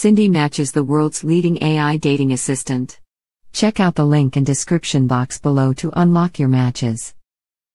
Cindy matches the world's leading AI dating assistant. Check out the link in description box below to unlock your matches.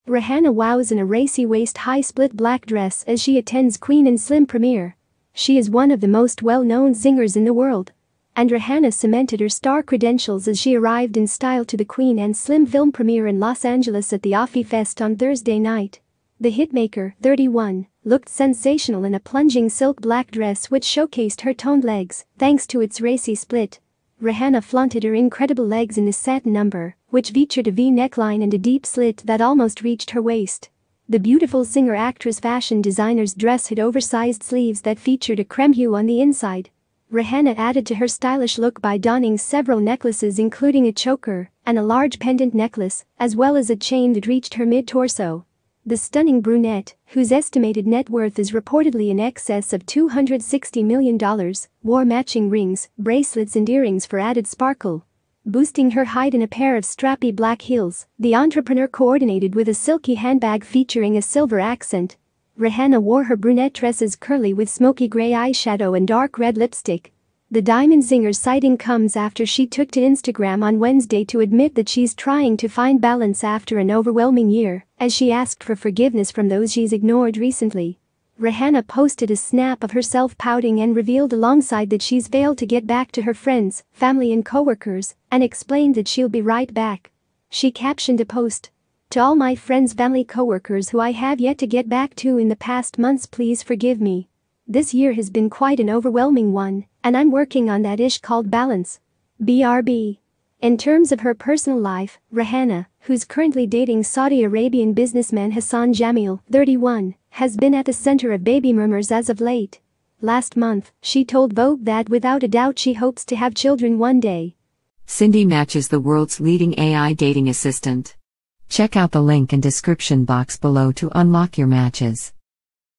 Rihanna wows in a racy waist-high split black dress as she attends Queen and Slim premiere. She is one of the most well-known singers in the world. And Rihanna cemented her star credentials as she arrived in style to the Queen and Slim film premiere in Los Angeles at the Offie Fest on Thursday night. The hitmaker, 31, looked sensational in a plunging silk black dress which showcased her toned legs, thanks to its racy split. Rihanna flaunted her incredible legs in the satin number, which featured a V neckline and a deep slit that almost reached her waist. The beautiful singer-actress fashion designer's dress had oversized sleeves that featured a creme hue on the inside. Rihanna added to her stylish look by donning several necklaces including a choker and a large pendant necklace, as well as a chain that reached her mid-torso. The stunning brunette, whose estimated net worth is reportedly in excess of $260 million, wore matching rings, bracelets and earrings for added sparkle. Boosting her height in a pair of strappy black heels, the entrepreneur coordinated with a silky handbag featuring a silver accent. Rihanna wore her brunette tresses curly with smoky gray eyeshadow and dark red lipstick, the Diamond Singer's sighting comes after she took to Instagram on Wednesday to admit that she's trying to find balance after an overwhelming year, as she asked for forgiveness from those she's ignored recently. Rihanna posted a snap of herself pouting and revealed alongside that she's failed to get back to her friends, family and co-workers, and explained that she'll be right back. She captioned a post. To all my friends family co-workers who I have yet to get back to in the past months please forgive me. This year has been quite an overwhelming one, and I'm working on that ish called balance. BRB. In terms of her personal life, Rihanna, who's currently dating Saudi Arabian businessman Hassan Jamil, 31, has been at the center of baby murmurs as of late. Last month, she told Vogue that without a doubt she hopes to have children one day. Cindy matches the world's leading AI dating assistant. Check out the link in description box below to unlock your matches.